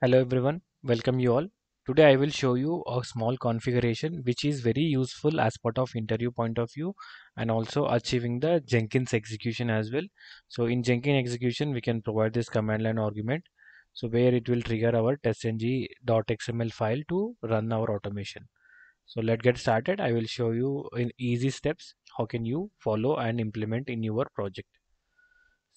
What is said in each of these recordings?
Hello everyone, welcome you all. Today I will show you a small configuration which is very useful as part of interview point of view and also achieving the Jenkins execution as well. So in Jenkins execution we can provide this command line argument so where it will trigger our testng.xml file to run our automation. So let's get started. I will show you in easy steps how can you follow and implement in your project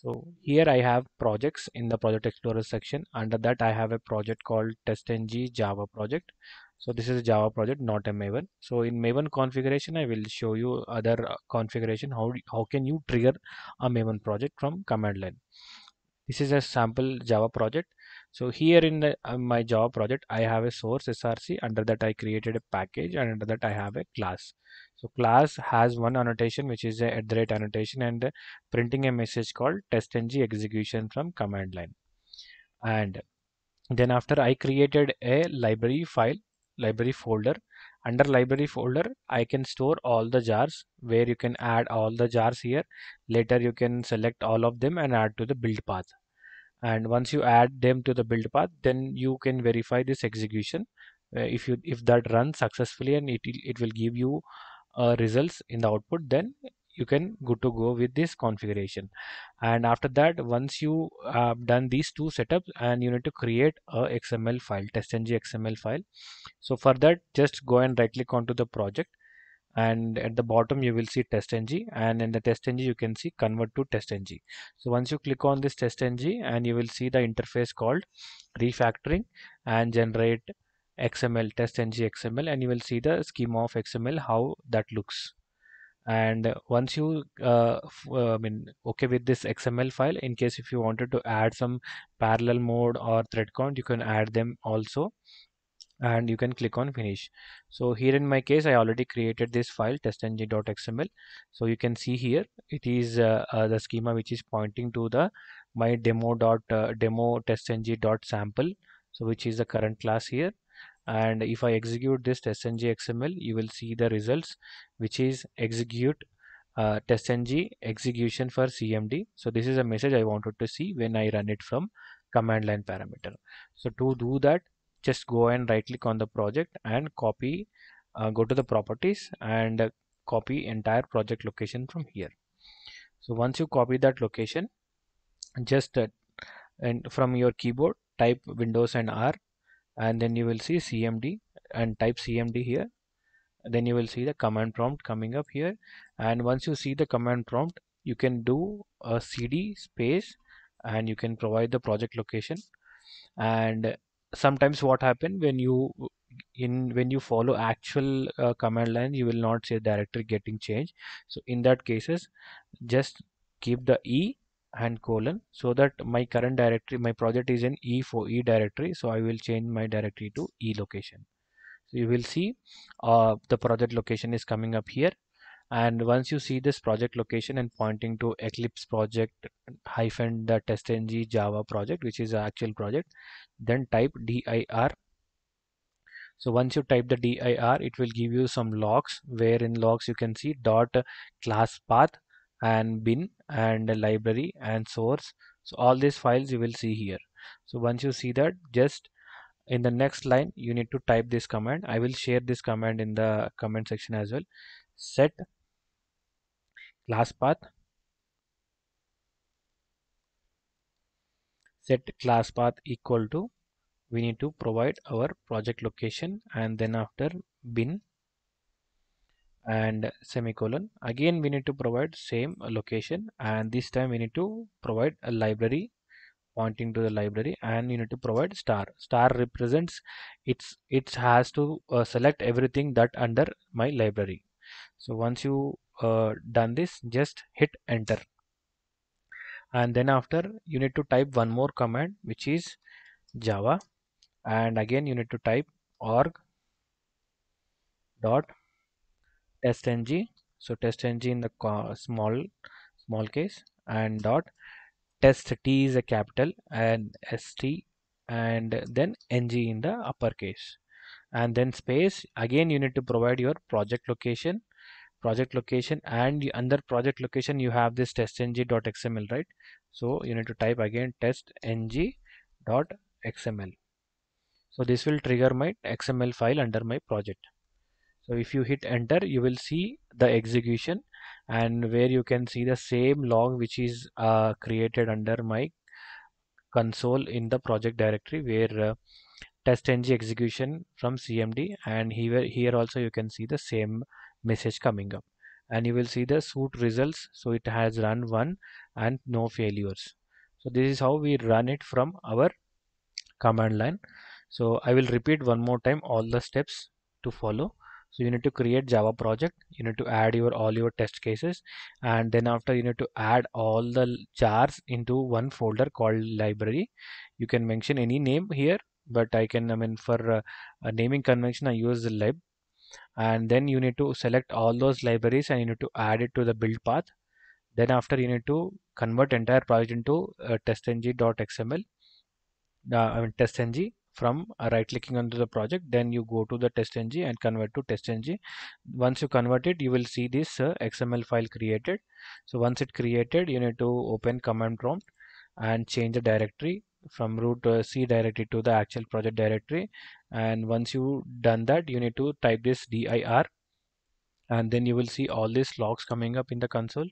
so here I have projects in the project explorer section under that I have a project called testng java project so this is a java project not a maven so in maven configuration I will show you other uh, configuration how, how can you trigger a maven project from command line this is a sample java project so here in the, uh, my job project i have a source src under that i created a package and under that i have a class so class has one annotation which is a at rate annotation and printing a message called testng execution from command line and then after i created a library file library folder under library folder i can store all the jars where you can add all the jars here later you can select all of them and add to the build path and once you add them to the build path then you can verify this execution uh, if you if that runs successfully and it, it will give you uh, results in the output then you can good to go with this configuration and after that once you have done these two setups and you need to create a xml file testng xml file so for that just go and right click onto the project and at the bottom you will see testng and in the testng you can see convert to testng so once you click on this testng and you will see the interface called refactoring and generate xml testng xml and you will see the schema of xml how that looks and once you uh, uh i mean okay with this xml file in case if you wanted to add some parallel mode or thread count you can add them also and you can click on finish so here in my case I already created this file testng.xml so you can see here it is uh, uh, the schema which is pointing to the my demo dot uh, demo testng dot sample so which is the current class here and if I execute this testng XML you will see the results which is execute uh, testng execution for CMD so this is a message I wanted to see when I run it from command line parameter so to do that just go and right click on the project and copy uh, go to the properties and copy entire project location from here so once you copy that location just uh, and from your keyboard type windows and r and then you will see cmd and type cmd here then you will see the command prompt coming up here and once you see the command prompt you can do a cd space and you can provide the project location and sometimes what happen when you in when you follow actual uh, command line you will not say directory getting changed so in that cases just keep the e and colon so that my current directory my project is in e for e directory so i will change my directory to e location so you will see uh, the project location is coming up here and once you see this project location and pointing to eclipse project hyphen the testng java project which is the actual project then type dir so once you type the dir it will give you some logs where in logs you can see dot class path and bin and library and source so all these files you will see here so once you see that just in the next line you need to type this command i will share this command in the comment section as well set last path set class path equal to we need to provide our project location and then after bin and semicolon again we need to provide same location and this time we need to provide a library pointing to the library and you need to provide star star represents it's it has to uh, select everything that under my library so once you uh, done this just hit enter and then after you need to type one more command which is java and again you need to type org dot testng so testng in the small small case and dot test t is a capital and st and then ng in the upper case, and then space again you need to provide your project location project location and under project location you have this testng.xml right so you need to type again testng.xml so this will trigger my xml file under my project so if you hit enter you will see the execution and where you can see the same log which is uh, created under my console in the project directory where uh, testng execution from cmd and here here also you can see the same message coming up and you will see the suit results so it has run one and no failures so this is how we run it from our command line so i will repeat one more time all the steps to follow so you need to create java project you need to add your all your test cases and then after you need to add all the jars into one folder called library you can mention any name here but i can i mean for uh, naming convention i use the lib and then you need to select all those libraries and you need to add it to the build path then after you need to convert entire project into uh, testng.xml uh, I mean testng from uh, right clicking onto the project then you go to the testng and convert to testng once you convert it you will see this uh, xml file created so once it created you need to open command prompt and change the directory from root uh, c directory to the actual project directory and once you done that you need to type this dir and then you will see all these logs coming up in the console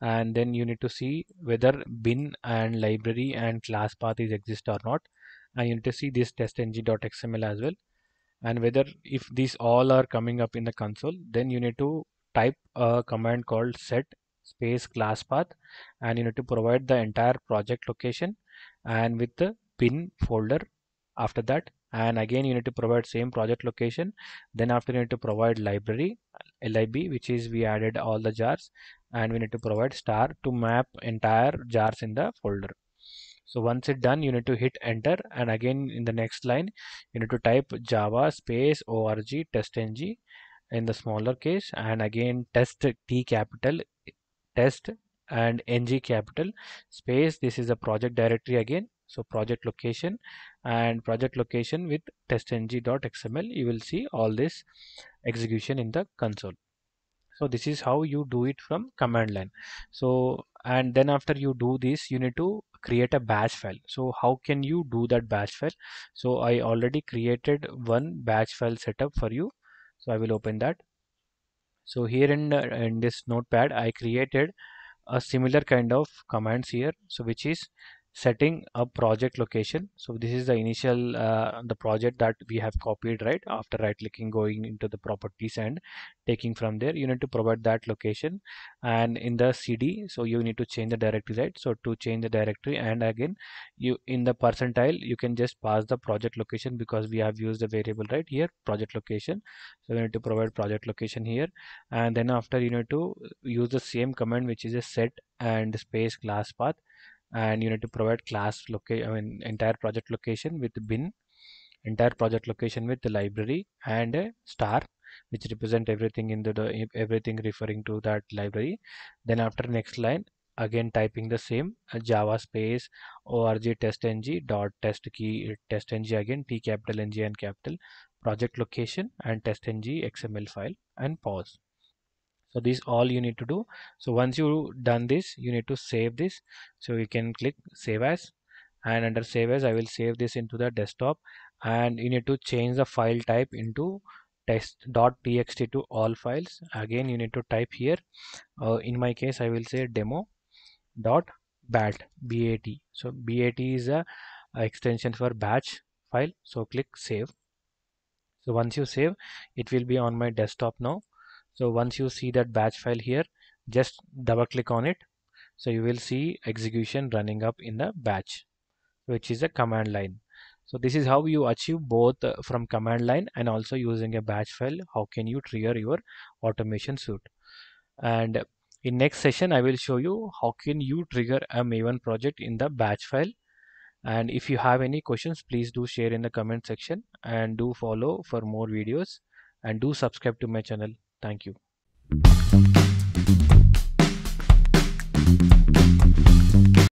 and then you need to see whether bin and library and class path is exist or not and you need to see this testng.xml as well and whether if these all are coming up in the console then you need to type a command called set space class path and you need to provide the entire project location and with the bin folder after that and again you need to provide same project location then after you need to provide library lib which is we added all the jars and we need to provide star to map entire jars in the folder so once it done you need to hit enter and again in the next line you need to type java space org testng in the smaller case and again test t capital test and ng capital space this is a project directory again so project location and project location with testng.xml you will see all this execution in the console so this is how you do it from command line so and then after you do this you need to create a batch file so how can you do that batch file so i already created one batch file setup for you so i will open that so here in in this notepad i created a similar kind of commands here so which is setting a project location so this is the initial uh, the project that we have copied right after right clicking going into the properties and taking from there you need to provide that location and in the cd so you need to change the directory right so to change the directory and again you in the percentile you can just pass the project location because we have used the variable right here project location so we need to provide project location here and then after you need to use the same command which is a set and space class path and you need to provide class location, I mean entire project location with bin, entire project location with the library and a star which represent everything in the, the everything referring to that library. Then after next line again typing the same uh, java space org testng dot test key uh, testng again t capital ng and capital project location and testng xml file and pause so this all you need to do so once you done this you need to save this so you can click save as and under save as I will save this into the desktop and you need to change the file type into test.txt to all files again you need to type here uh, in my case I will say demo dot bat bat so bat is a, a extension for batch file so click save so once you save it will be on my desktop now so once you see that batch file here just double click on it so you will see execution running up in the batch which is a command line so this is how you achieve both uh, from command line and also using a batch file how can you trigger your automation suite and in next session I will show you how can you trigger a Maven project in the batch file and if you have any questions please do share in the comment section and do follow for more videos and do subscribe to my channel Thank you.